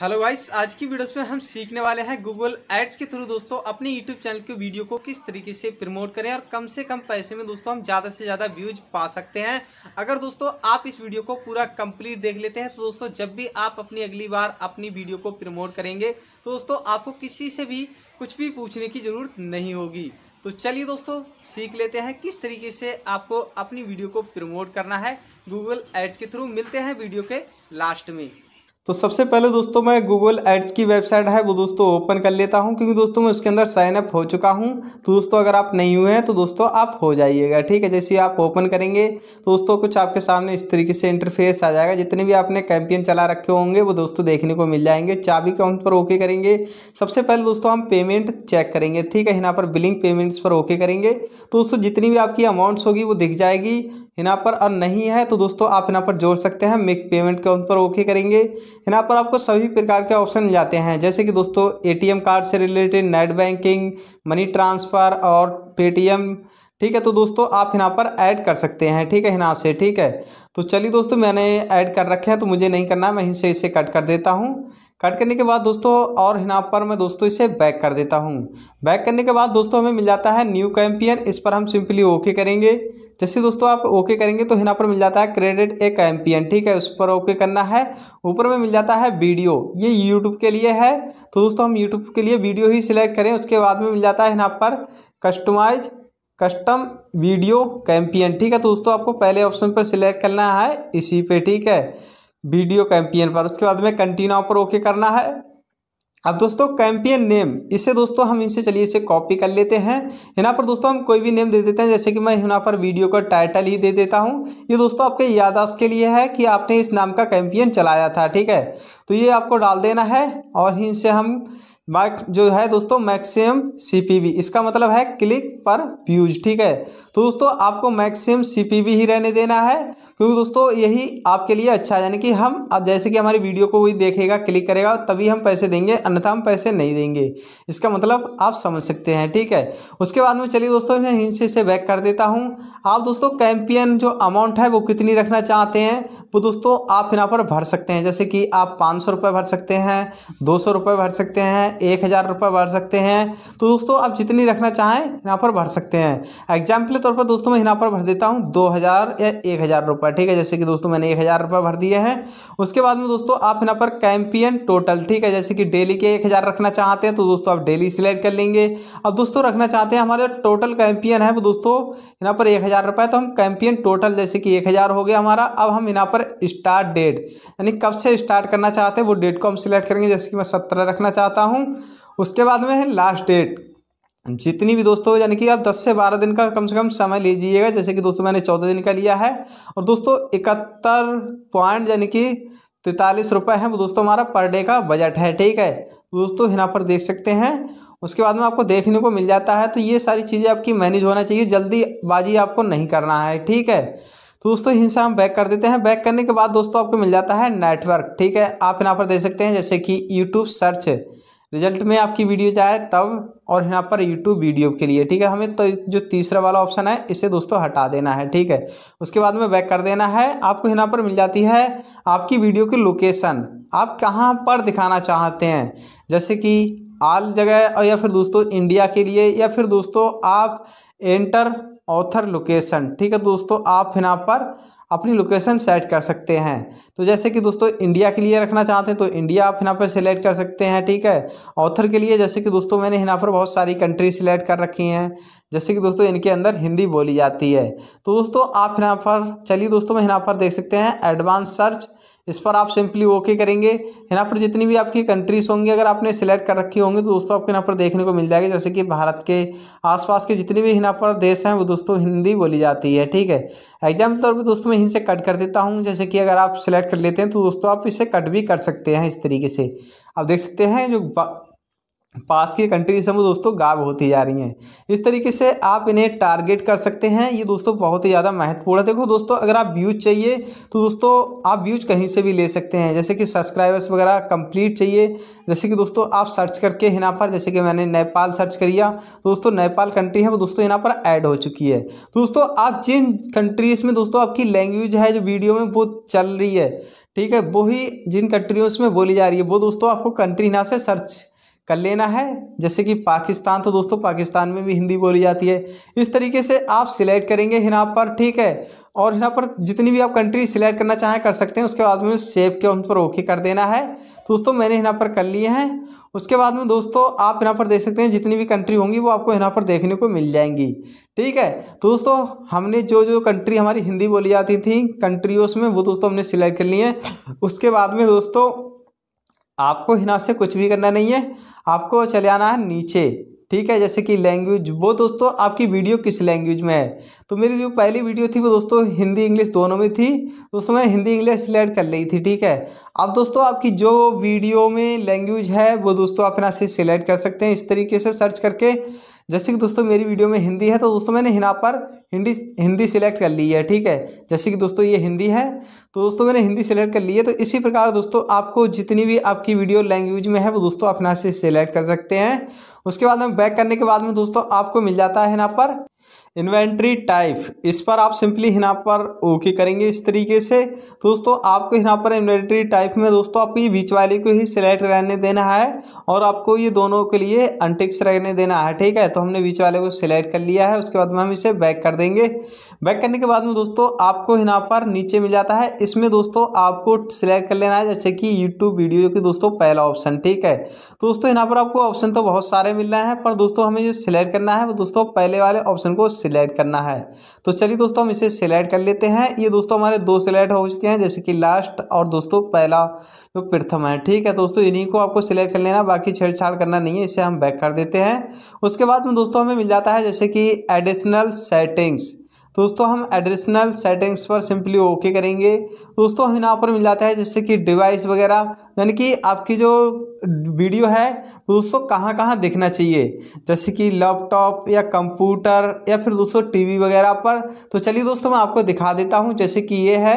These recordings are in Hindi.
हेलो गाइस आज की वीडियोस में हम सीखने वाले हैं गूगल एड्स के थ्रू दोस्तों अपने यूट्यूब चैनल के वीडियो को किस तरीके से प्रमोट करें और कम से कम पैसे में दोस्तों हम ज़्यादा से ज़्यादा व्यूज पा सकते हैं अगर दोस्तों आप इस वीडियो को पूरा कंप्लीट देख लेते हैं तो दोस्तों जब भी आप अपनी अगली बार अपनी वीडियो को प्रमोट करेंगे तो दोस्तों आपको किसी से भी कुछ भी पूछने की ज़रूरत नहीं होगी तो चलिए दोस्तों सीख लेते हैं किस तरीके से आपको अपनी वीडियो को प्रमोट करना है गूगल एड्स के थ्रू मिलते हैं वीडियो के लास्ट में तो सबसे पहले दोस्तों मैं गूगल एड्स की वेबसाइट है वो दोस्तों ओपन कर लेता हूँ क्योंकि दोस्तों मैं उसके अंदर साइन अप हो चुका हूँ तो दोस्तों अगर आप नहीं हुए हैं तो दोस्तों आप हो जाइएगा ठीक है जैसे आप ओपन करेंगे तो दोस्तों कुछ आपके सामने इस तरीके से इंटरफेस आ जाएगा जितने भी आपने कैंपेन चला रखे होंगे वो दोस्तों देखने को मिल जाएंगे चाबी के पर ओके करेंगे सबसे पहले दोस्तों हम पेमेंट चेक करेंगे ठीक है यहाँ पर बिलिंग पेमेंट्स पर ओके करेंगे तो दोस्तों जितनी भी आपकी अमाउंट्स होगी वो दिख जाएगी यहाँ पर और नहीं है तो दोस्तों आप यहाँ पर जोड़ सकते हैं मेक पेमेंट के उन पर ओके करेंगे यहाँ पर आपको सभी प्रकार के ऑप्शन मिल जाते हैं जैसे कि दोस्तों एटीएम कार्ड से related net banking money transfer और पेटीएम ठीक है तो दोस्तों आप यहाँ पर ऐड कर सकते हैं ठीक है यहाँ से ठीक है तो चलिए दोस्तों मैंने ऐड कर रखे हैं तो मुझे नहीं करना मैं यहीं से इसे कट कर देता हूँ कट करने के बाद दोस्तों और यहाँ पर मैं दोस्तों इसे बैक कर देता हूँ बैक करने के बाद दोस्तों हमें मिल जाता है न्यू कैंपियन इस पर हम सिंपली ओके करेंगे जैसे दोस्तों आप ओके करेंगे तो यहाँ पर मिल जाता है क्रेडिट ए कैंपियन ठीक है उस पर ओके करना है ऊपर में मिल जाता है वीडियो ये यूट्यूब के लिए है तो दोस्तों हम यूट्यूब के लिए वीडियो ही सिलेक्ट करें उसके बाद में मिल जाता है यहाँ पर कस्टमाइज कस्टम वीडियो कैंपियन ठीक है तो दोस्तों आपको पहले ऑप्शन पर सिलेक्ट करना है इसी पे ठीक है वीडियो कैंपियन पर उसके बाद में कंटिन्यू पर ओके करना है अब दोस्तों कैंपियन नेम इसे दोस्तों हम इसे चलिए इसे कॉपी कर लेते हैं यहाँ पर दोस्तों हम कोई भी नेम दे देते हैं जैसे कि मैं यहाँ पर वीडियो का टाइटल ही दे देता हूँ ये दोस्तों आपके यादाश्त के लिए है कि आपने इस नाम का कैंपियन चलाया था ठीक है तो ये आपको डाल देना है और इनसे हम जो है दोस्तों मैक्सिमम सी इसका मतलब है क्लिक पर व्यूज ठीक है तो दोस्तों आपको मैक्सिम सीपीबी ही रहने देना है क्योंकि दोस्तों यही आपके लिए अच्छा है यानी कि हम अब जैसे कि हमारी वीडियो को कोई देखेगा क्लिक करेगा तभी हम पैसे देंगे अन्यथा हम पैसे नहीं देंगे इसका मतलब आप समझ सकते हैं ठीक है उसके बाद में चलिए दोस्तों मैं हिंसे से बैक कर देता हूँ आप दोस्तों कैंपियन जो अमाउंट है वो कितनी रखना चाहते हैं वो दोस्तों आप यहाँ पर भर सकते हैं जैसे कि आप पाँच सौ रुपये भर सकते हैं दो सौ रुपये भर सकते हैं एक हज़ार रुपये भर सकते हैं तो दोस्तों आप जितनी रखना चाहें यहाँ पर भर सकते हैं एग्जाम्पल तौर पर दोस्तों मैं यहाँ पर भर देता हूँ दो हज़ार या एक हज़ार रुपये ठीक है जैसे कि दोस्तों मैंने एक हज़ार रुपये भर दिए हैं उसके बाद में दोस्तों आप यहाँ पर कैंपियन टोटल ठीक है जैसे कि डेली के एक हज़ार रखना चाहते हैं तो दोस्तों आप डेली सिलेक्ट कर लेंगे अब दोस्तों रखना चाहते हैं हमारे टोटल कैंपियन है वो दोस्तों यहाँ पर एक हज़ार रुपये तो हम कैंपियन टोटल जैसे कि एक हज़ार हो गया हमारा अब हम यहाँ पर स्टार्ट डेट यानी कब से स्टार्ट करना चाहते हैं वो डेट को हम सिलेक्ट करेंगे जैसे कि मैं सत्रह रखना चाहता हूँ उसके बाद में है लास्ट डेट जितनी भी दोस्तों यानी कि आप 10 से 12 दिन का कम से कम समय लीजिएगा जैसे कि दोस्तों मैंने 14 दिन का लिया है और दोस्तों इकहत्तर पॉइंट यानी कि तैंतालीस रुपये है वो दोस्तों हमारा पर डे का बजट है ठीक है दोस्तों यहाँ पर देख सकते हैं उसके बाद में आपको देखने को मिल जाता है तो ये सारी चीज़ें आपकी मैनेज होना चाहिए जल्दीबाजी आपको नहीं करना है ठीक है तो दोस्तों यहीं से हम बैक कर देते हैं बैक करने के बाद दोस्तों आपको मिल जाता है नेटवर्क ठीक है आप यहाँ पर देख सकते हैं जैसे कि यूट्यूब सर्च रिजल्ट में आपकी वीडियो जाए तब और यहाँ पर यूट्यूब वीडियो के लिए ठीक है हमें तो जो तीसरा वाला ऑप्शन है इसे दोस्तों हटा देना है ठीक है उसके बाद में बैक कर देना है आपको यहाँ पर मिल जाती है आपकी वीडियो की लोकेशन आप कहाँ पर दिखाना चाहते हैं जैसे कि आल जगह और या फिर दोस्तों इंडिया के लिए या फिर दोस्तों आप एंटर ऑथर लोकेशन ठीक है दोस्तों आप यहाँ पर अपनी लोकेशन सेट कर सकते हैं तो जैसे कि दोस्तों इंडिया के लिए रखना चाहते हैं तो इंडिया आप यहाँ पर सिलेक्ट कर सकते हैं ठीक है ऑथर के लिए जैसे कि दोस्तों मैंने यहाँ पर बहुत सारी कंट्री सिलेक्ट कर रखी हैं जैसे कि दोस्तों इनके अंदर हिंदी बोली जाती है तो दोस्तों आप यहाँ पर चलिए दोस्तों यहाँ पर देख सकते हैं एडवांस सर्च इस पर आप सिंपली ओके करेंगे यहाँ पर जितनी भी आपकी कंट्रीज़ होंगी अगर आपने सिलेक्ट कर रखी होंगी तो दोस्तों आपको यहाँ पर देखने को मिल जाएगी जैसे कि भारत के आसपास के जितने भी यहाँ पर देश हैं वो दोस्तों हिंदी बोली जाती है ठीक है एग्जाम्पल तौर पर दोस्तों मैं इनसे कट कर देता हूँ जैसे कि अगर आप सिलेक्ट कर लेते हैं तो दोस्तों आप इसे कट भी कर सकते हैं इस तरीके से आप देख सकते हैं जो पास की कंट्री से वो दोस्तों गायब होती जा रही हैं इस तरीके से आप इन्हें टारगेट कर सकते हैं ये दोस्तों बहुत ही ज़्यादा महत्वपूर्ण है देखो दोस्तों अगर आप व्यूज चाहिए तो दोस्तों आप व्यूज कहीं से भी ले सकते हैं जैसे कि सब्सक्राइबर्स वगैरह कंप्लीट चाहिए जैसे कि दोस्तों आप सर्च करके यहाँ पर जैसे कि मैंने नेपाल सर्च करिया तो दोस्तों नेपाल कंट्री है वो दोस्तों यहाँ पर ऐड हो चुकी है तो दोस्तों आप जिन कंट्रीज़ में दोस्तों आपकी लैंग्वेज है जो वीडियो में वो चल रही है ठीक है वो ही जिन कंट्रियों में बोली जा रही है वो दोस्तों आपको कंट्री ना से सर्च कर लेना है जैसे कि पाकिस्तान तो दोस्तों पाकिस्तान में भी हिंदी बोली जाती है इस तरीके से आप सिलेक्ट करेंगे यहाँ पर ठीक है और यहाँ पर जितनी भी आप कंट्री सिलेक्ट करना चाहें कर सकते हैं उसके बाद में सेव के उन पर ओके कर देना है दोस्तों मैंने यहाँ पर कर लिए हैं उसके बाद में दोस्तों आप यहाँ पर देख सकते हैं जितनी भी कंट्री होंगी वो आपको यहाँ पर देखने को मिल जाएंगी ठीक है दोस्तों हमने जो जो कंट्री हमारी हिंदी बोली जाती थी कंट्री उसमें वो दोस्तों हमने सिलेक्ट कर ली है उसके बाद में दोस्तों आपको हिना से कुछ भी करना नहीं है आपको चले आना है नीचे ठीक है जैसे कि लैंग्वेज वो दोस्तों आपकी वीडियो किस लैंग्वेज में है तो मेरी जो पहली वीडियो थी वो दोस्तों हिंदी इंग्लिश दोनों में थी दोस्तों मैंने हिंदी इंग्लिश सिलेक्ट कर ली थी ठीक है अब दोस्तों आपकी जो वीडियो में लैंग्वेज है वो दोस्तों आप यहाँ से सिलेक्ट कर सकते हैं इस तरीके से सर्च करके जैसे कि दोस्तों मेरी वीडियो में हिंदी है तो दोस्तों मैंने यहाँ पर हिंदी हिंदी सिलेक्ट कर ली है ठीक है जैसे कि दोस्तों ये हिंदी है तो दोस्तों मैंने हिंदी सिलेक्ट कर ली है तो इसी प्रकार दोस्तों आपको जितनी भी आपकी वीडियो लैंग्वेज में है वो दोस्तों अपना से सिलेक्ट कर सकते हैं उसके बाद में बैक करने के बाद में दोस्तों आपको मिल जाता है यहाँ पर इन्वेंट्री टाइप इस पर आप सिंपली यहाँ पर ओके करेंगे इस तरीके से दोस्तों आपको यहाँ पर इन्वेंट्री टाइप में दोस्तों आपको ये बीच वाले को ही सिलेक्ट रहने देना है और आपको ये दोनों के लिए अनटिक्स रहने देना है ठीक है तो हमने बीच वाले को सिलेक्ट कर लिया है उसके बाद में हम इसे बैक कर देंगे बैक करने के बाद में दोस्तों आपको यहाँ पर नीचे मिल जाता है इसमें दोस्तों आपको सिलेक्ट कर लेना है जैसे कि यूट्यूब वीडियो की दोस्तों पहला ऑप्शन ठीक है दोस्तों यहाँ पर आपको ऑप्शन तो बहुत सारे मिल रहे हैं पर दोस्तों हमें जो सिलेक्ट करना है वो दोस्तों पहले वाले ऑप्शन को सिलेक्ट करना है तो चलिए दोस्तों हम इसे सिलेक्ट कर लेते हैं ये दोस्तों हमारे दो सिलेक्ट हो चुके हैं जैसे कि लास्ट और दोस्तों पहला जो प्रथम है ठीक है दोस्तों इन्हीं को आपको सिलेक्ट कर लेना बाकी छेड़छाड़ करना नहीं है इसे हम बैक कर देते हैं उसके बाद में दोस्तों हमें मिल जाता है जैसे कि एडिशनल सेटिंग्स दोस्तों हम एडिशनल सेटिंग्स पर सिंपली ओके करेंगे दोस्तों हम यहाँ पर मिल जाता है जैसे कि डिवाइस वगैरह यानी कि आपकी जो वीडियो है दोस्तों कहाँ कहाँ दिखना चाहिए जैसे कि लैपटॉप या कंप्यूटर या फिर दोस्तों टीवी वगैरह पर तो चलिए दोस्तों मैं आपको दिखा देता हूँ जैसे कि ये है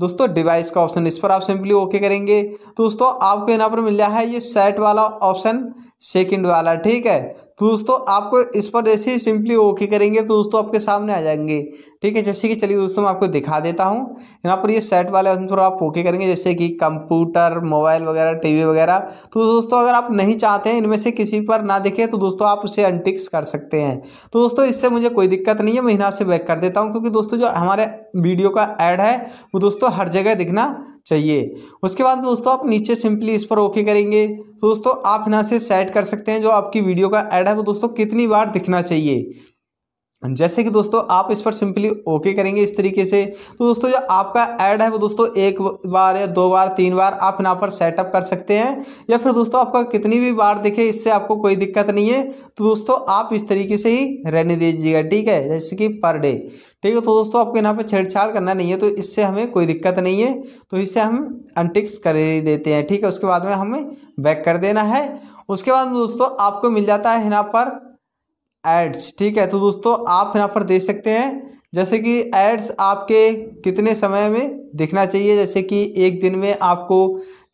दोस्तों डिवाइस का ऑप्शन इस पर आप सिंपली ओके करेंगे दोस्तों आपको यहाँ पर मिल जाए ये सेट वाला ऑप्शन सेकेंड वाला ठीक है तो दोस्तों आपको इस पर जैसे ही सिंपली ओके करेंगे तो दोस्तों आपके सामने आ जाएंगे ठीक है जैसे कि चलिए दोस्तों मैं आपको दिखा देता हूँ यहाँ पर ये सेट वाले ऑप्शन थोड़ा आप ओके करेंगे जैसे कि कंप्यूटर मोबाइल वगैरह टीवी वगैरह तो दोस्तों अगर आप नहीं चाहते हैं इनमें से किसी पर ना दिखे तो दोस्तों आप उसे अनटिक्स कर सकते हैं तो दोस्तों इससे मुझे कोई दिक्कत नहीं है मैं यहाँ से बैक कर देता हूँ क्योंकि दोस्तों जो हमारे वीडियो का ऐड है वो दोस्तों हर जगह दिखना चाहिए उसके बाद दोस्तों आप नीचे सिंपली इस पर ओके करेंगे तो दोस्तों आप यहाँ से सेट कर सकते हैं जो आपकी वीडियो का ऐड है वो दोस्तों कितनी बार दिखना चाहिए जैसे कि दोस्तों आप इस पर सिंपली ओके करेंगे इस तरीके से तो दोस्तों जो आपका ऐड है वो दोस्तों एक बार या दो बार तीन बार आप यहाँ पर सेटअप कर सकते हैं या फिर दोस्तों आपका कितनी भी बार दिखे इससे आपको कोई दिक्कत नहीं है तो दोस्तों आप इस तरीके से ही रहने दीजिएगा ठीक है जैसे कि पर डे ठीक है तो दोस्तों आपको यहाँ पर छेड़छाड़ करना नहीं है तो इससे हमें कोई दिक्कत नहीं है तो इसे हम अनटिक्स कर देते हैं ठीक है उसके बाद में हमें बैक कर देना है उसके बाद दोस्तों आपको मिल जाता है यहाँ पर एड्स ठीक है तो दोस्तों आप यहाँ पर देख सकते हैं जैसे कि एड्स आपके कितने समय में दिखना चाहिए जैसे कि एक दिन में आपको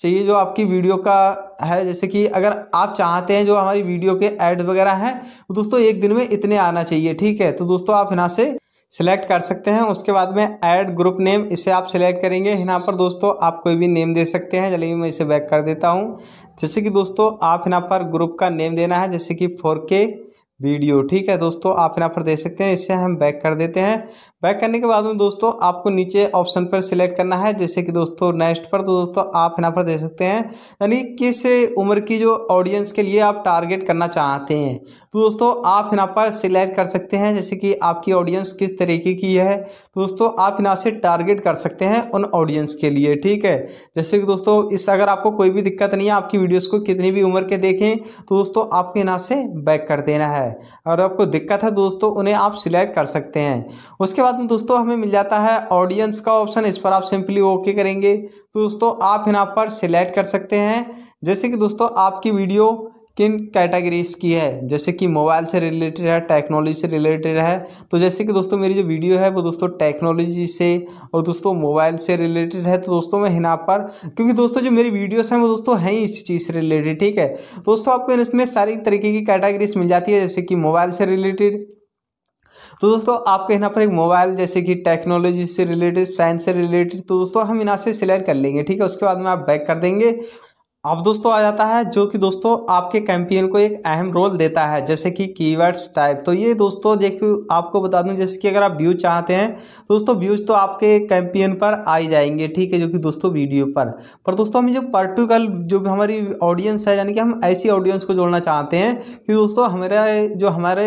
चाहिए जो आपकी वीडियो का है जैसे कि अगर आप चाहते हैं जो हमारी वीडियो के एड वगैरह हैं तो दोस्तों एक दिन में इतने आना चाहिए ठीक है तो दोस्तों आप यहाँ से सिलेक्ट कर सकते हैं उसके बाद में ऐड ग्रुप नेम इसे आप सिलेक्ट करेंगे यहाँ पर दोस्तों आप कोई भी नेम दे सकते हैं चलिए मैं इसे बैक कर देता हूँ जैसे कि दोस्तों आप यहाँ पर ग्रुप का नेम देना है जैसे कि फोर के वीडियो ठीक है दोस्तों आप यहाँ पर देख सकते हैं इसे हम बैक कर देते हैं बैक करने के बाद में दोस्तों आपको नीचे ऑप्शन पर सिलेक्ट करना है जैसे कि दोस्तों नेक्स्ट पर तो दोस्तों आप यहाँ पर देख सकते हैं यानी किस उम्र की जो ऑडियंस के लिए आप टारगेट करना चाहते हैं तो दोस्तों आप यहाँ पर सिलेक्ट कर सकते हैं जैसे कि आपकी ऑडियंस किस तरीके की है तो दोस्तों आप यहाँ से टारगेट कर सकते हैं उन ऑडियंस के लिए ठीक है जैसे कि दोस्तों इस अगर आपको कोई भी दिक्कत नहीं है आपकी वीडियोज़ को कितनी भी उम्र के देखें तो दोस्तों आपको यहाँ से बैक कर देना है अगर आपको दिक्कत है दोस्तों उन्हें आप सिलेक्ट कर सकते हैं उसके बाद में दोस्तों हमें मिल जाता है ऑडियंस का ऑप्शन इस पर आप सिंपली ओके करेंगे तो दोस्तों आप यहाँ पर सिलेक्ट कर सकते हैं जैसे कि दोस्तों आपकी वीडियो किन कैटेगरीज की है जैसे कि मोबाइल से रिलेटेड है टेक्नोलॉजी से रिलेटेड है तो जैसे कि दोस्तों मेरी जो वीडियो है वो दोस्तों टेक्नोलॉजी से और दोस्तों मोबाइल से रिलेटेड है तो दोस्तों मैं यहाँ पर क्योंकि दोस्तों जो मेरी वीडियोस हैं वो दोस्तों हैं इस चीज़ से रिलेटेड ठीक है दोस्तों आपको इसमें सारी तरीके की कैटेगरीज मिल जाती है जैसे कि मोबाइल से रिलेटेड तो दोस्तों आपके यहाँ पर एक मोबाइल जैसे कि टेक्नोलॉजी से रिलेटेड साइंस से रिलेटेड तो दोस्तों हम यहाँ से सिलेक्ट कर लेंगे ठीक है उसके बाद में आप बैक कर देंगे अब दोस्तों आ जाता है जो कि दोस्तों आपके कैंपियन को एक अहम रोल देता है जैसे कि कीवर्ड्स टाइप तो ये दोस्तों देखिए आपको बता दूं जैसे कि अगर आप व्यूज चाहते हैं दोस्तों व्यूज तो आपके कैंपियन पर आ ही जाएंगे ठीक है जो कि दोस्तों वीडियो पर पर दोस्तों हमें जो पर्टिकुलर जो भी हमारी ऑडियंस है यानी कि हम ऐसी ऑडियंस को जोड़ना चाहते हैं कि दोस्तों हमारा जो हमारे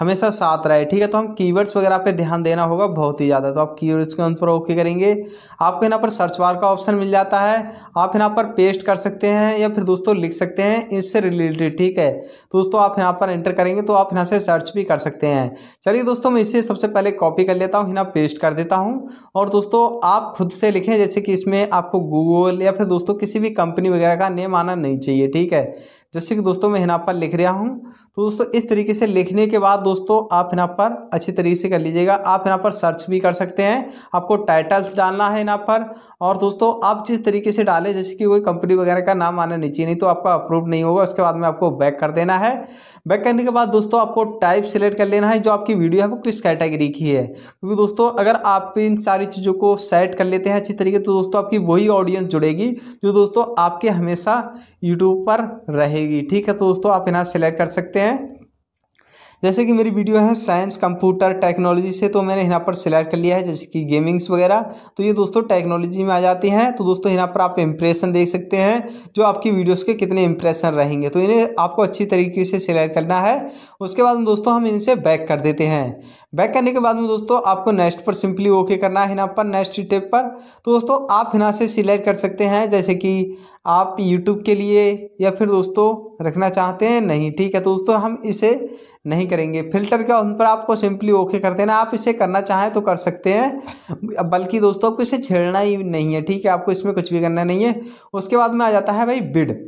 हमेशा साथ रहे ठीक है तो हम कीवर्ड्स वगैरह पर ध्यान देना होगा बहुत ही ज़्यादा तो आप कीवर्ड्स के पर ओके करेंगे आपको यहाँ पर सर्च बार का ऑप्शन मिल जाता है आप यहाँ पर पेस्ट कर सकते हैं या फिर दोस्तों लिख सकते हैं इससे रिलेटेड ठीक है दोस्तों आप यहाँ पर एंटर करेंगे तो आप यहाँ से सर्च भी कर सकते हैं चलिए दोस्तों मैं इसे सबसे पहले कॉपी कर लेता हूँ यहाँ पेस्ट कर देता हूँ और दोस्तों आप खुद से लिखें जैसे कि इसमें आपको गूगल या फिर दोस्तों किसी भी कंपनी वगैरह का नेम आना नहीं चाहिए ठीक है जैसे कि दोस्तों मैं यहाँ पर लिख रहा हूँ तो दोस्तों इस तरीके से लिखने के बाद दोस्तों आप यहाँ पर अच्छी तरीके से कर लीजिएगा आप यहाँ पर सर्च भी कर सकते हैं आपको टाइटल्स डालना है यहाँ पर और दोस्तों आप जिस तरीके से डालें जैसे कि कोई कंपनी वगैरह का नाम आना नीचे नहीं तो आपका अप्रूव नहीं होगा उसके बाद में आपको बैक कर देना है बैक करने के बाद दोस्तों आपको टाइप सेलेक्ट कर लेना है जो आपकी वीडियो है वो किस कैटेगरी की है क्योंकि दोस्तों अगर आप इन सारी चीज़ों को सेट कर लेते हैं अच्छी तरीके तो दोस्तों आपकी वही ऑडियंस जुड़ेगी जो दोस्तों आपके हमेशा यूट्यूब पर रहेगी ठीक है तो दोस्तों आप यहाँ सेलेक्ट कर सकते हैं é जैसे कि मेरी वीडियो है साइंस कंप्यूटर टेक्नोलॉजी से तो मैंने यहाँ पर सिलेक्ट कर लिया है जैसे कि गेमिंग्स वगैरह तो ये दोस्तों टेक्नोलॉजी में आ जाती हैं तो दोस्तों यहाँ पर आप इंप्रेशन देख सकते हैं जो आपकी वीडियोस के कितने इंप्रेशन रहेंगे तो इन्हें आपको अच्छी तरीके से सिलेक्ट करना है उसके बाद में दोस्तों हम इनसे बैक कर देते हैं बैक करने के बाद में दोस्तों आपको नेक्स्ट पर सिंपली ओके करना है यहाँ पर नेक्स्ट स्टेप पर तो दोस्तों आप यहाँ से सिलेक्ट कर सकते हैं जैसे कि आप यूट्यूब के लिए या फिर दोस्तों रखना चाहते हैं नहीं ठीक है तो दोस्तों हम इसे नहीं करेंगे फिल्टर क्या उन पर आपको सिंपली ओके कर देना आप इसे करना चाहें तो कर सकते हैं बल्कि दोस्तों आपको इसे छेड़ना ही नहीं है ठीक है आपको इसमें कुछ भी करना नहीं है उसके बाद में आ जाता है भाई बिड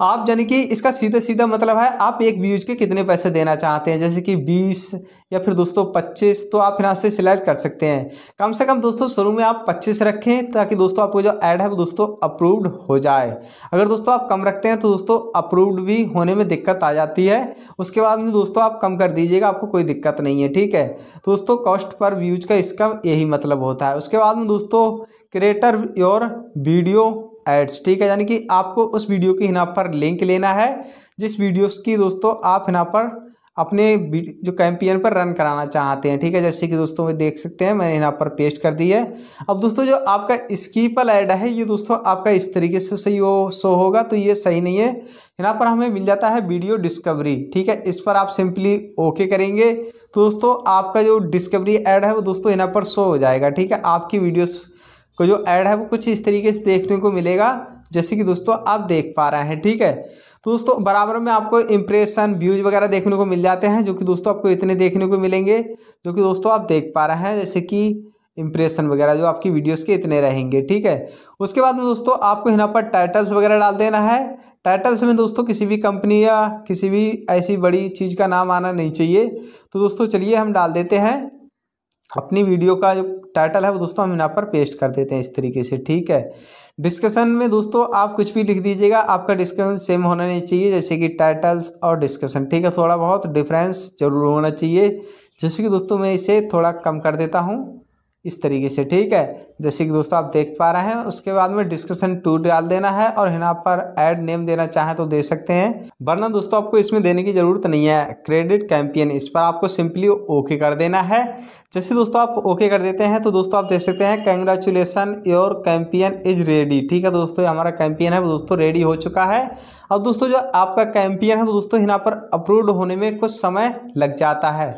आप यानी कि इसका सीधा सीधा मतलब है आप एक व्यूज के कितने पैसे देना चाहते हैं जैसे कि बीस या फिर दोस्तों पच्चीस तो आप यहाँ से सिलेक्ट कर सकते हैं कम से कम दोस्तों शुरू में आप पच्चीस रखें ताकि दोस्तों आपको जो ऐड है वो दोस्तों अप्रूव्ड हो जाए अगर दोस्तों आप कम रखते हैं तो दोस्तों अप्रूव्ड भी होने में दिक्कत आ जाती है उसके बाद में दोस्तों आप कम कर दीजिएगा आपको कोई दिक्कत नहीं है ठीक है तो दोस्तों कॉस्ट पर व्यूज का इसका यही मतलब होता है उसके बाद में दोस्तों क्रिएटर योर वीडियो एड्स ठीक है यानी कि आपको उस वीडियो की हिना पर लिंक लेना है जिस वीडियोस की दोस्तों आप हिना पर अपने जो कैंपियन पर रन कराना चाहते हैं ठीक है जैसे कि दोस्तों वे देख सकते हैं मैंने यहाँ पर पेस्ट कर दी है अब दोस्तों जो आपका स्कीपल ऐड है ये दोस्तों आपका इस तरीके से सही हो शो होगा तो ये सही नहीं है यहाँ पर हमें मिल जाता है वीडियो डिस्कवरी ठीक है इस पर आप सिंपली ओके करेंगे तो दोस्तों आपका जो डिस्कवरी ऐड है वो दोस्तों यहाँ पर शो हो जाएगा ठीक है आपकी वीडियोज़ को जो ऐड है वो कुछ इस तरीके से देखने को मिलेगा जैसे कि दोस्तों आप देख पा रहे हैं ठीक है तो दोस्तों बराबर में आपको इम्प्रेशन व्यूज वगैरह देखने को मिल जाते हैं जो कि दोस्तों आपको इतने देखने को मिलेंगे जो कि दोस्तों आप देख पा रहे हैं जैसे कि इंप्रेशन वगैरह जो आपकी वीडियोस के इतने रहेंगे ठीक है उसके बाद में दोस्तों आपको यहाँ पर टाइटल्स वगैरह डाल देना है टाइटल्स में दोस्तों किसी भी कंपनी या किसी भी ऐसी बड़ी चीज़ का नाम आना नहीं चाहिए तो दोस्तों चलिए हम डाल देते हैं अपनी वीडियो का जो टाइटल है वो दोस्तों हम यहाँ पर पेस्ट कर देते हैं इस तरीके से ठीक है डिस्कशन में दोस्तों आप कुछ भी लिख दीजिएगा आपका डिस्कशन सेम होना नहीं चाहिए जैसे कि टाइटल्स और डिस्कशन ठीक है थोड़ा बहुत डिफरेंस जरूर होना चाहिए जैसे कि दोस्तों मैं इसे थोड़ा कम कर देता हूँ इस तरीके से ठीक है जैसे कि दोस्तों आप देख पा रहे हैं उसके बाद में डिस्क्रिप्शन टू डाल देना है और यहाँ पर ऐड नेम देना चाहे तो दे सकते हैं वरना दोस्तों आपको इसमें देने की ज़रूरत नहीं है क्रेडिट कैंपियन इस पर आपको सिंपली ओके कर देना है जैसे दोस्तों आप ओके कर देते हैं तो दोस्तों आप देख सकते हैं congratulation your campaign is ready ठीक है दोस्तों हमारा कैंपियन है वो दोस्तों रेडी हो चुका है अब दोस्तों जो आपका कैंपियन है वो दोस्तों यहाँ पर अप्रूव्ड होने में कुछ समय लग जाता है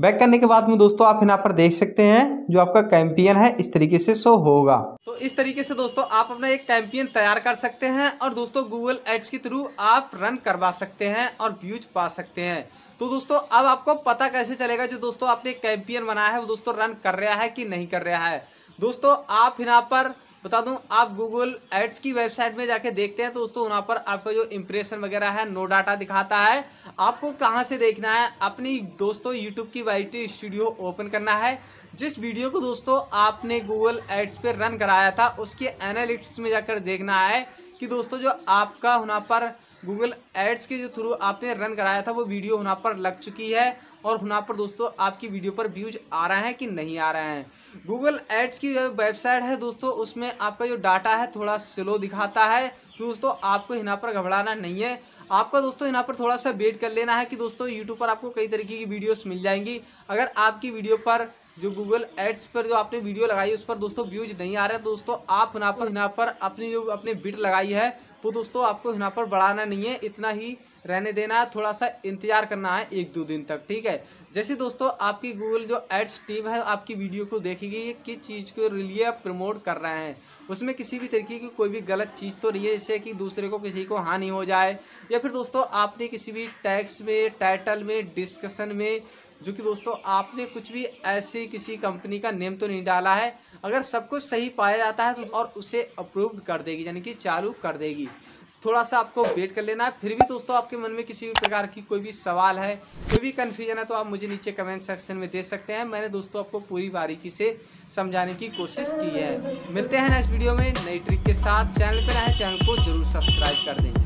बैक करने के बाद में दोस्तों आप यहाँ पर देख सकते हैं जो आपका कैंपियन है इस तरीके से शो होगा तो इस तरीके से दोस्तों आप अपना एक कैंपियन तैयार कर सकते हैं और दोस्तों गूगल एड्स के थ्रू आप रन करवा सकते हैं और व्यूज पा सकते हैं तो दोस्तों अब आपको पता कैसे चलेगा जो दोस्तों आपने कैंपियन बनाया है वो दोस्तों रन कर रहा है कि नहीं कर रहा है दोस्तों आप यहाँ पर बता दूं आप गूगल एड्स की वेबसाइट में जाके देखते हैं तो दोस्तों वहाँ पर आपका जो इम्प्रेशन वगैरह है नो डाटा दिखाता है आपको कहाँ से देखना है अपनी दोस्तों यूट्यूब की वाई स्टूडियो ओपन करना है जिस वीडियो को दोस्तों आपने गूगल एड्स पर रन कराया था उसके एनालिटिक्स में जाकर देखना है कि दोस्तों जो आपका वहाँ पर गूगल एड्स के जो थ्रू आपने रन कराया था वो वीडियो वहाँ पर लग चुकी है और वहाँ पर दोस्तों आपकी वीडियो पर व्यूज आ रहे हैं कि नहीं आ रहे हैं गूगल एड्स की वेबसाइट है दोस्तों उसमें आपका जो डाटा है थोड़ा स्लो दिखाता है तो दोस्तों आपको यहाँ पर घबराना नहीं है आपका दोस्तों यहाँ पर थोड़ा सा वेट कर लेना है कि दोस्तों यूट्यूब पर आपको कई तरीके की वीडियोस मिल जाएंगी अगर आपकी वीडियो पर जो गूगल एड्स पर जो आपने वीडियो लगाई उस पर दोस्तों व्यूज नहीं आ रहे तो दोस्तों आप यहाँ पर यहाँ पर अपनी जो अपने बिट लगाई है वो तो दोस्तों आपको यहाँ पर बढ़ाना नहीं है इतना ही रहने देना है थोड़ा सा इंतजार करना है एक दो दिन तक ठीक है जैसे दोस्तों आपकी गूगल जो एड्स टीम है आपकी वीडियो को देखेगी किस चीज़ को लिए आप प्रमोट कर रहे हैं उसमें किसी भी तरीके की कोई भी गलत चीज़ तो नहीं है जैसे कि दूसरे को किसी को हानि हो जाए या फिर दोस्तों आपने किसी भी टैक्स में टाइटल में डिस्कशन में जो कि दोस्तों आपने कुछ भी ऐसे किसी कंपनी का नेम तो नहीं डाला है अगर सब कुछ सही पाया जाता है तो और उसे अप्रूव्ड कर देगी यानी कि चालू कर देगी थोड़ा सा आपको वेट कर लेना है फिर भी दोस्तों आपके मन में किसी भी प्रकार की कोई भी सवाल है कोई भी कन्फ्यूजन है तो आप मुझे नीचे कमेंट सेक्शन में दे सकते हैं मैंने दोस्तों आपको पूरी बारीकी से समझाने की कोशिश की है मिलते हैं नेक्स्ट वीडियो में नई ट्रिक के साथ चैनल पर आए चैनल को जरूर सब्सक्राइब कर दें